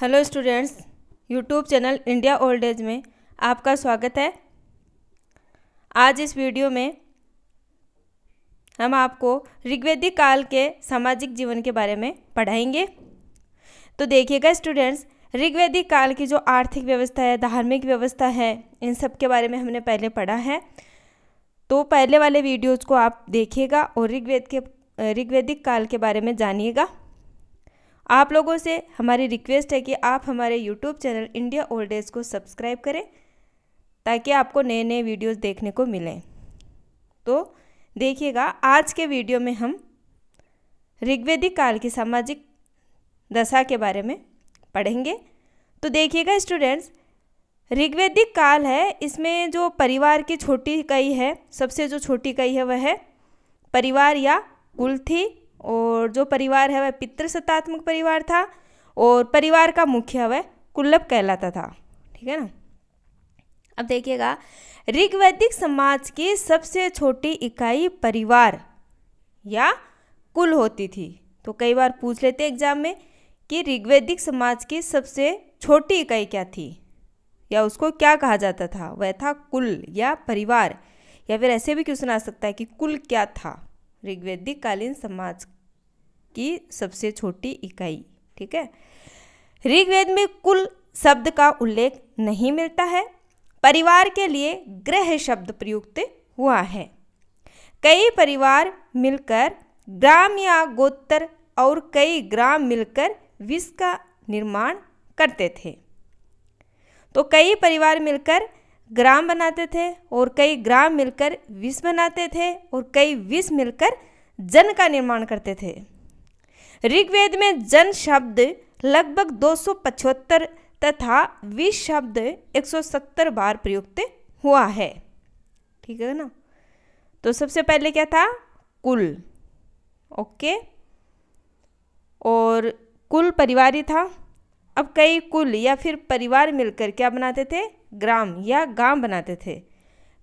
hello students YouTube channel India old age में आपका स्वागत है आज इस वीडियो में हम आपको ऋग्वेदिक काल के सामाजिक जीवन के बारे में पढ़ाएंगे तो देखिएगा स्टूडेंट्स ऋग्वेदिक काल की जो आर्थिक व्यवस्था है धार्मिक व्यवस्था है इन सब के बारे में हमने पहले पढ़ा है तो पहले वाले वीडियोज़ को आप देखिएगा और ऋग्वेद के ऋग्वेदिक काल के बारे में जानिएगा आप लोगों से हमारी रिक्वेस्ट है कि आप हमारे YouTube channel India old age को सब्सक्राइब करें ताकि आपको नए नए वीडियोस देखने को मिलें तो देखिएगा आज के वीडियो में हम ऋग्वेदिक काल की सामाजिक दशा के बारे में पढ़ेंगे तो देखिएगा स्टूडेंट्स ऋग्वेदिक काल है इसमें जो परिवार की छोटी कई है सबसे जो छोटी कई है वह है परिवार या कुल थी और जो परिवार है वह पितृसत्तात्मक परिवार था और परिवार का मुखिया वह कुल्लभ कहलाता था ठीक है ना अब देखिएगा ऋग्वैदिक समाज की सबसे छोटी इकाई परिवार या कुल होती थी तो कई बार पूछ लेते एग्जाम में कि ऋग्वैदिक समाज की सबसे छोटी इकाई क्या थी या उसको क्या कहा जाता था वह था कुल या परिवार या फिर ऐसे भी क्वेश्चन आ सकता है कि कुल क्या था ऋग्वैदिक कालीन समाज की सबसे छोटी इकाई ठीक है ऋग्वेद में कुल शब्द का उल्लेख नहीं मिलता है परिवार के लिए ग्रह शब्द प्रयुक्त हुआ है कई परिवार मिलकर ग्राम या गोत्र और कई ग्राम मिलकर विष का निर्माण करते थे तो कई परिवार मिलकर ग्राम बनाते थे और कई ग्राम मिलकर विष बनाते थे और कई विष मिलकर जन का निर्माण करते थे ऋग्वेद में जन शब्द लगभग दो तथा विष शब्द 170 बार प्रयुक्त हुआ है ठीक है ना तो सबसे पहले क्या था कुल ओके और कुल परिवार ही था अब कई कुल या फिर परिवार मिलकर क्या बनाते थे ग्राम या गांव बनाते थे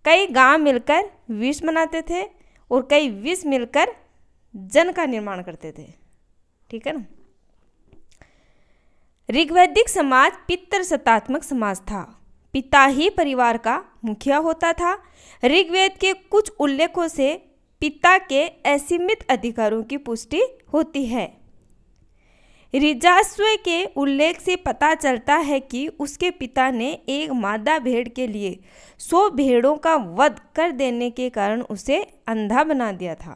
कई गांव मिलकर विष बनाते थे और कई विष मिलकर जन का निर्माण करते थे ठीक है ना ऋग्वैदिक समाज पितर सतात्मक समाज था पिता ही परिवार का मुखिया होता था ऋग्वेद के कुछ उल्लेखों से पिता के असीमित अधिकारों की पुष्टि होती है रिजास्व के उल्लेख से पता चलता है कि उसके पिता ने एक मादा भेड़ के लिए सौ भेड़ों का वध कर देने के कारण उसे अंधा बना दिया था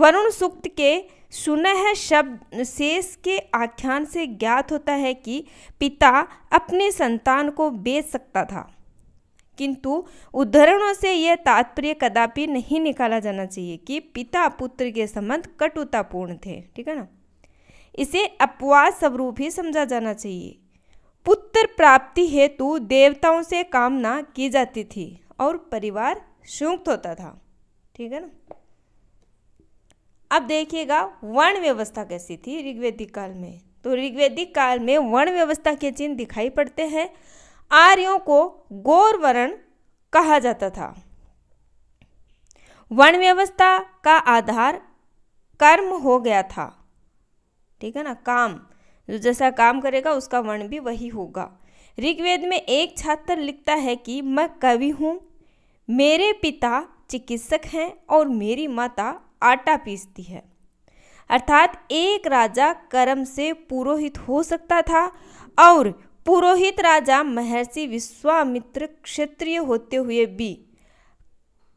वरुण सूक्त के सुनह शब्द शेष के आख्यान से ज्ञात होता है कि पिता अपने संतान को बेच सकता था किंतु उदाहरणों से यह तात्पर्य कदापि नहीं निकाला जाना चाहिए कि पिता पुत्र के संबंध कटुतापूर्ण थे ठीक है ना इसे अपवाद स्वरूप ही समझा जाना चाहिए पुत्र प्राप्ति हेतु देवताओं से कामना की जाती थी और परिवार संयुक्त होता था ठीक है ना अब देखिएगा वर्ण व्यवस्था कैसी थी ऋग्वेदिक काल में तो ऋग्वेदिक काल में वर्ण व्यवस्था के चिन्ह दिखाई पड़ते हैं आर्यों को गौर वर्ण कहा जाता था वर्ण व्यवस्था का आधार कर्म हो गया था ठीक है ना काम जो जैसा काम करेगा उसका वर्ण भी वही होगा ऋग्वेद में एक छात्र लिखता है कि मैं कवि हूँ मेरे पिता चिकित्सक हैं और मेरी माता आटा पीसती है अर्थात एक राजा कर्म से पुरोहित हो सकता था और पुरोहित राजा महर्षि विश्वामित्र क्षेत्रीय होते हुए भी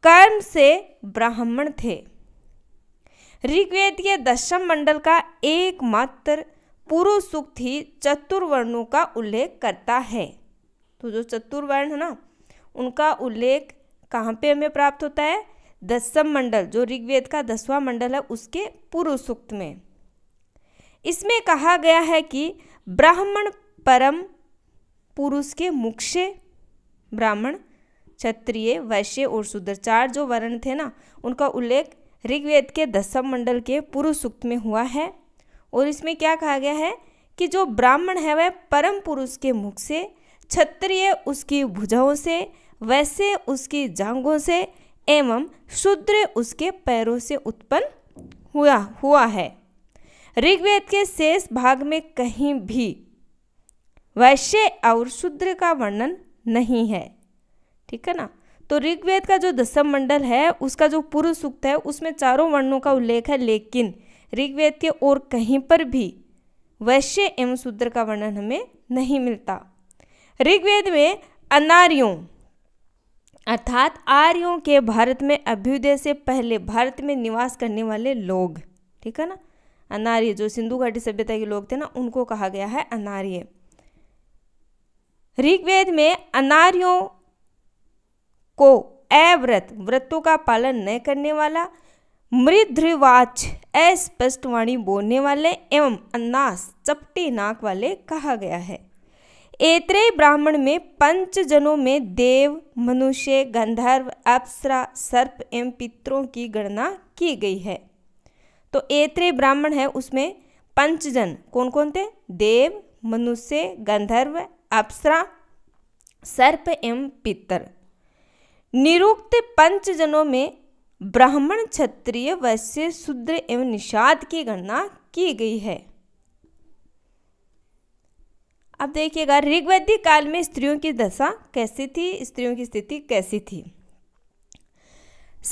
कर्म से ब्राह्मण थे ऋग्वेद दशम मंडल का एकमात्र पूर्व सूक्त ही चतुर्वर्णों का उल्लेख करता है तो जो चतुर्वर्ण है ना उनका उल्लेख कहाँ पे हमें प्राप्त होता है दसम मंडल जो ऋग्वेद का दसवां मंडल है उसके पूर्व सूक्त में इसमें कहा गया है कि ब्राह्मण परम पुरुष के मुख से ब्राह्मण क्षत्रिय वैश्य और शूद्र चार जो वर्ण थे ना उनका उल्लेख ऋग्वेद के दसम मंडल के पूर्व सूक्त में हुआ है और इसमें क्या कहा गया है कि जो ब्राह्मण है वह परम पुरुष के मुख से क्षत्रिय उसकी भुजाओं से वैश्य उसकी जांघों से एवं शूद्र उसके पैरों से उत्पन्न हुआ हुआ है ऋग्वेद के शेष भाग में कहीं भी वैश्य और शूद्र का वर्णन नहीं है ठीक है ना तो ऋग्वेद का जो दसम मंडल है उसका जो पूर्व सूक्त है उसमें चारों वर्णों का उल्लेख है लेकिन ऋग्वेद के और कहीं पर भी वैश्य एवं शूद्र का वर्णन हमें नहीं मिलता ऋग्वेद में अनार्यों अर्थात आर्यों के भारत में अभ्युदय से पहले भारत में निवास करने वाले लोग ठीक है ना अनार्य जो सिंधु घाटी सभ्यता के लोग थे ना उनको कहा गया है अनार्य ऋग्वेद में अनार्यों को अव्रत व्रतों का पालन न करने वाला मृद्रवाच अस्पष्ट वाणी बोलने वाले एवं अन्नास चपटी नाक वाले कहा गया है ऐतरे ब्राह्मण में पंच जनों में देव मनुष्य गंधर्व अप्सरा सर्प एवं पितरों की गणना की गई है तो ऐतरे ब्राह्मण है उसमें पंचजन कौन कौन थे देव मनुष्य गंधर्व अप्सरा सर्प एवं पितर निरुक्त पंचजनों में ब्राह्मण क्षत्रिय वैश्य शूद्र एवं निषाद की गणना की गई है अब देखिएगा ऋग्वेदी काल में स्त्रियों की दशा कैसी थी स्त्रियों की स्थिति कैसी थी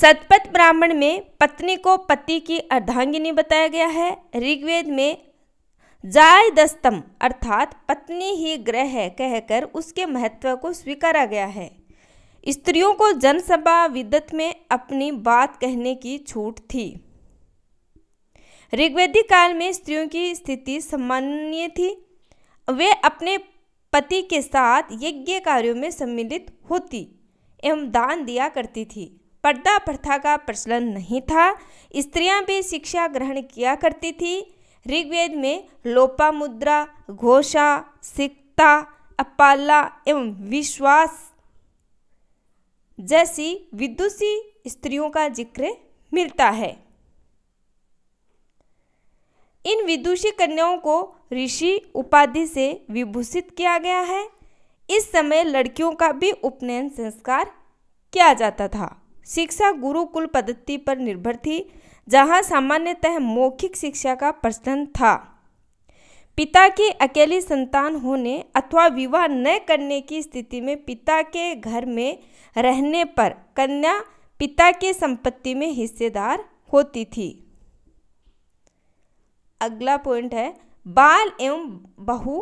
सतपथ ब्राह्मण में पत्नी को पति की अर्धांगिनी बताया गया है ऋग्वेद में जाय दस्तम अर्थात पत्नी ही ग्रह है कहकर उसके महत्व को स्वीकारा गया है स्त्रियों को जनसभा विदत में अपनी बात कहने की छूट थी ऋग्वेदी काल में स्त्रियों की स्थिति सामान्य थी वे अपने पति के साथ यज्ञ कार्यों में सम्मिलित होती एवं दान दिया करती थी पर्दा प्रथा का प्रचलन नहीं था स्त्रियां भी शिक्षा ग्रहण किया करती थी ऋग्वेद में लोपा मुद्रा घोषा सिक्ता अपाला एवं विश्वास जैसी विदुषी स्त्रियों का जिक्र मिलता है इन विदुषी कन्याओं को ऋषि उपाधि से विभूषित किया गया है इस समय लड़कियों का भी उपनयन संस्कार किया जाता था शिक्षा गुरुकुल पद्धति पर निर्भर थी जहाँ सामान्यतः मौखिक शिक्षा का प्रचलन था पिता की अकेली संतान होने अथवा विवाह न करने की स्थिति में पिता के घर में रहने पर कन्या पिता के संपत्ति में हिस्सेदार होती थी अगला पॉइंट है बाल एवं बहु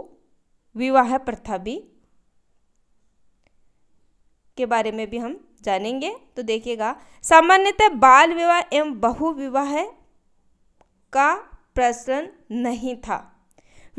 विवाह प्रथा भी के बारे में भी हम जानेंगे तो देखिएगा सामान्यतः बाल विवाह एवं बहु विवाह का प्रचलन नहीं था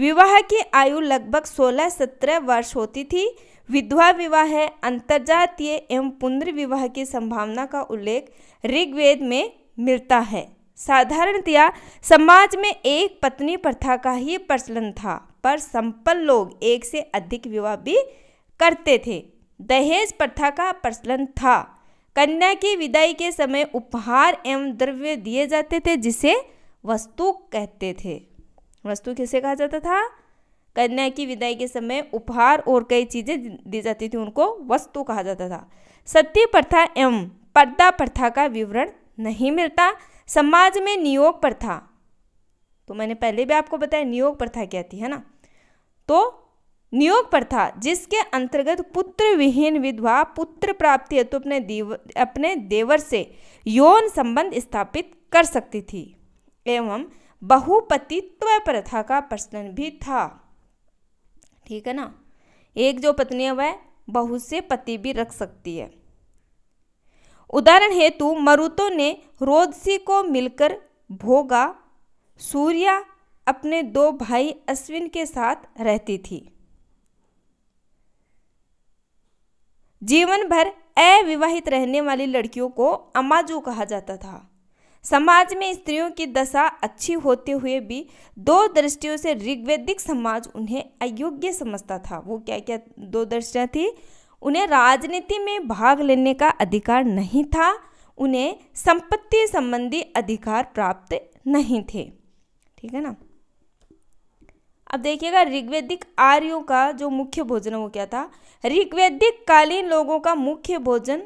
विवाह की आयु लगभग 16-17 वर्ष होती थी विधवा विवाह है अंतर्जातीय एवं पुनर्विवाह की संभावना का उल्लेख ऋग्वेद में मिलता है साधारणतया समाज में एक पत्नी प्रथा का ही प्रचलन था पर संपन्न लोग एक से अधिक विवाह भी करते थे दहेज प्रथा का प्रचलन था कन्या की विदाई के समय उपहार एवं द्रव्य दिए जाते थे जिसे वस्तु कहते थे वस्तु किसे कहा जाता था कन्या की विदाई के समय उपहार और कई चीज़ें दी जाती थी उनको वस्तु कहा जाता था सती प्रथा एवं पर्दा प्रथा का विवरण नहीं मिलता समाज में नियोग प्रथा तो मैंने पहले भी आपको बताया नियोग प्रथा क्या थी है ना तो नियोग प्रथा जिसके अंतर्गत पुत्र विहीन विधवा पुत्र प्राप्ति हेतु तो अपने देव अपने देवर से यौन संबंध स्थापित कर सकती थी एवं बहुपतित्व प्रथा का प्रश्न भी था ठीक है ना एक जो पत्नी है वह बहुत से पति भी रख सकती है उदाहरण हेतु मरुतो ने रोदसी को मिलकर भोगा सूर्या अपने दो भाई अश्विन के साथ रहती थी जीवन भर अविवाहित रहने वाली लड़कियों को अमाजू कहा जाता था समाज में स्त्रियों की दशा अच्छी होते हुए भी दो दृष्टियों से ऋग्वेदिक समाज उन्हें अयोग्य समझता था वो क्या क्या दो दृष्टियाँ थी उन्हें राजनीति में भाग लेने का अधिकार नहीं था उन्हें संपत्ति संबंधी अधिकार प्राप्त नहीं थे ठीक है ना अब देखिएगा ऋग्वेदिक आर्यों का जो मुख्य भोजन वो क्या था ऋग्वेदिक कालीन लोगों का मुख्य भोजन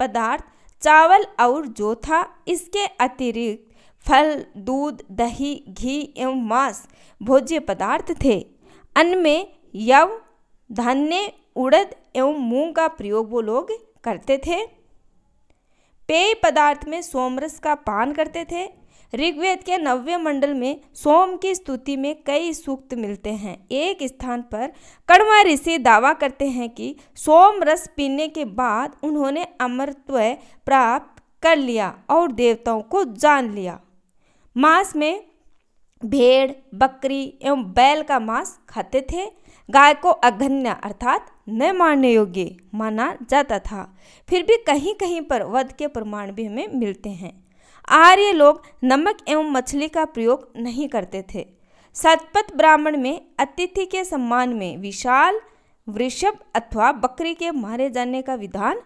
पदार्थ चावल और जो था इसके अतिरिक्त फल दूध दही घी एवं मांस भोज्य पदार्थ थे अन्य में यव धान्य उड़द एवं मूंग का प्रयोग वो लोग करते थे पेय पदार्थ में सोमरस का पान करते थे ऋग्वेद के नव्य मंडल में सोम की स्तुति में कई सूक्त मिलते हैं एक स्थान पर कड़वा ऋषि दावा करते हैं कि सोम रस पीने के बाद उन्होंने अमरत्व प्राप्त कर लिया और देवताओं को जान लिया मांस में भेड़ बकरी एवं बैल का मांस खाते थे गाय को अघन्या अर्थात न मानने योग्य माना जाता था फिर भी कहीं कहीं पर वध के प्रमाण भी हमें मिलते हैं आर्य लोग नमक एवं मछली का प्रयोग नहीं करते थे सतपथ ब्राह्मण में अतिथि के सम्मान में विशाल वृषभ अथवा बकरी के मारे जाने का विधान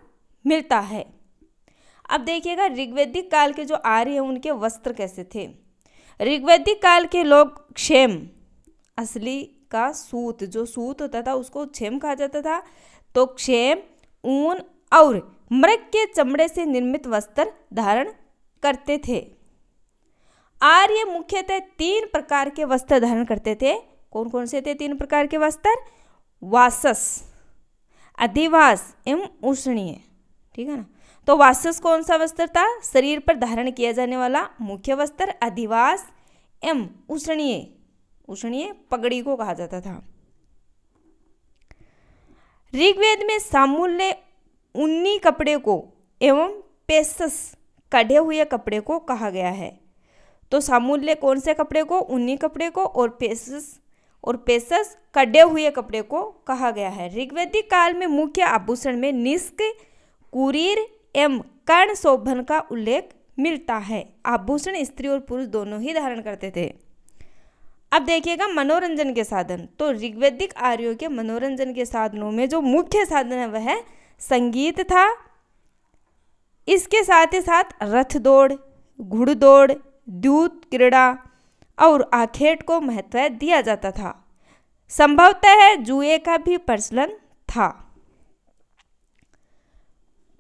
मिलता है अब देखिएगा ऋग्वेदिक काल के जो आर्य हैं उनके वस्त्र कैसे थे ऋग्वेदिक काल के लोग क्षेम असली का सूत जो सूत होता था उसको क्षेम कहा जाता था तो क्षेम ऊन और मृग के चमड़े से निर्मित वस्त्र धारण करते थे आर्य मुख्यतः तीन प्रकार के वस्त्र धारण करते थे कौन कौन से थे तीन प्रकार के वस्त्र वासस अधिवास एवं उष्णीय ठीक है ना तो वासस कौन सा वस्त्र था शरीर पर धारण किया जाने वाला मुख्य वस्त्र अधिवास एवं उष्णीय उष्णीय पगड़ी को कहा जाता था ऋग्वेद में सामूल्य उन्नी कपड़े को एवं पेसस कढ़े हुए कपड़े को कहा गया है तो सामूल्य कौन से कपड़े को उन्नी कपड़े को और पेसस और पेसस कढ़े हुए कपड़े को कहा गया है ऋग्वेदिक काल में मुख्य आभूषण में निष्क कुरीर एवं कर्ण शोभन का उल्लेख मिलता है आभूषण स्त्री और पुरुष दोनों ही धारण करते थे अब देखिएगा मनोरंजन के साधन तो ऋग्वेदिक आर्यों के मनोरंजन के साधनों में जो मुख्य साधन है वह संगीत था इसके साथ ही साथ रथ दौड़ घुड़ दौड़ द्यूत क्रीड़ा और आखेट को महत्व दिया जाता था संभवतः है जुए का भी प्रचलन था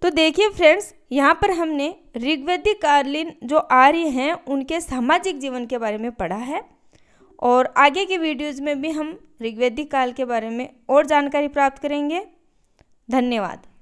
तो देखिए फ्रेंड्स यहाँ पर हमने ऋग्वेदिक कालीन जो आर्य हैं उनके सामाजिक जीवन के बारे में पढ़ा है और आगे की वीडियोज़ में भी हम ऋग्वेदिक काल के बारे में और जानकारी प्राप्त करेंगे धन्यवाद